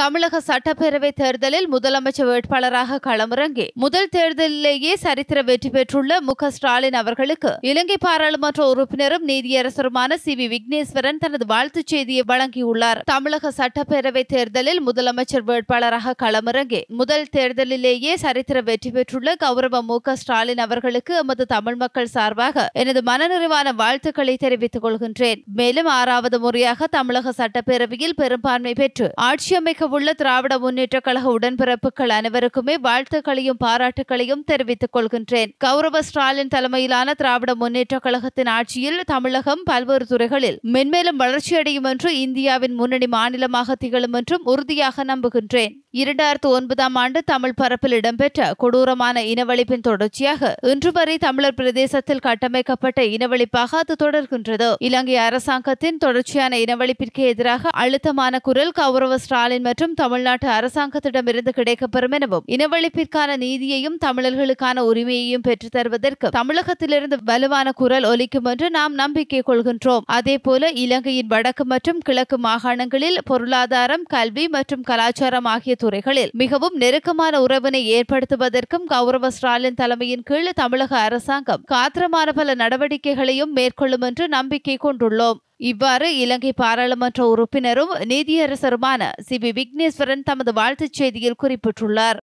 தமிழக சட்டப்பேரவை தேர்தலில் முதலமைச்சர் வேட்பாளராக களமிறங்கி முதல் தேர்தலிலேயே சரித்திர வெற்றி பெற்றுள்ள மு ஸ்டாலின் அவர்களுக்கு இலங்கை பாராளுமன்ற உறுப்பினரும் நீதியரசருமான சி வி விக்னேஸ்வரன் தனது வாழ்த்துச் செய்தியை வழங்கியுள்ளார் தமிழக சட்டப்பேரவை தேர்தலில் முதலமைச்சர் வேட்பாளராக களமிறங்கி முதல் தேர்தலிலேயே சரித்திர வெற்றி பெற்றுள்ள கௌரவ மு ஸ்டாலின் அவர்களுக்கு எமது தமிழ் மக்கள் சார்பாக எனது மனநிறைவான வாழ்த்துக்களை தெரிவித்துக் கொள்கின்றேன் மேலும் ஆறாவது முறையாக தமிழக சட்டப்பேரவையில் பெரும்பான்மை பெற்று ஆட்சியமைக்க உள்ள திராவிட முன்னேற்ற கழக உடன்பிறப்புகள் அனைவருக்குமே வாழ்த்துக்களையும் பாராட்டுகளையும் தெரிவித்துக் கொள்கின்றேன் கௌரவ ஸ்டாலின் தலைமையிலான திராவிட முன்னேற்ற கழகத்தின் ஆட்சியில் தமிழகம் பல்வேறு துறைகளில் மென்மேலும் வளர்ச்சியடையும் என்று இந்தியாவின் முன்னணி மாநிலமாக திகழும் என்றும் உறுதியாக நம்புகின்றேன் இரண்டாயிரத்து ஒன்பதாம் ஆண்டு தமிழ் பரப்பில் இடம்பெற்ற கொடூரமான இனவழிப்பின் தொடர்ச்சியாக இன்று வரை தமிழர் பிரதேசத்தில் கட்டமைக்கப்பட்ட இனவழிப்பாக அது தொடர்கின்றது இலங்கை அரசாங்கத்தின் தொடர்ச்சியான இனவழிப்பிற்கு எதிராக அழுத்தமான குரல் கௌரவ ஸ்டாலின் மற்றும் தமிழ்நாட்டு அரசாங்கத்திடமிருந்து கிடைக்கப்பெறும் எனவும் இனவழிப்பிற்கான நீதியையும் தமிழர்களுக்கான உரிமையையும் பெற்றுத் தருவதற்கு தமிழகத்திலிருந்து வலுவான குரல் ஒலிக்கும் என்று நாம் நம்பிக்கை கொள்கின்றோம் அதேபோல இலங்கையின் வடக்கு மற்றும் கிழக்கு மாகாணங்களில் பொருளாதாரம் கல்வி மற்றும் கலாச்சாரம் ஆகிய துறைகளில் மிகவும் நெருக்கமான உறவினை ஏற்படுத்துவதற்கும் கௌரவ ஸ்டாலின் தலைமையின் கீழ் தமிழக அரசாங்கம் காத்திரமான பல நடவடிக்கைகளையும் மேற்கொள்ளும் என்று நம்பிக்கை கொண்டுள்ளோம் இவ்வாறு இலங்கை பாராளுமன்ற உறுப்பினரும் நீதியரசருமான சி பி விக்னேஸ்வரன் தமது வாழ்த்துச் செய்தியில் குறிப்பிட்டுள்ளார்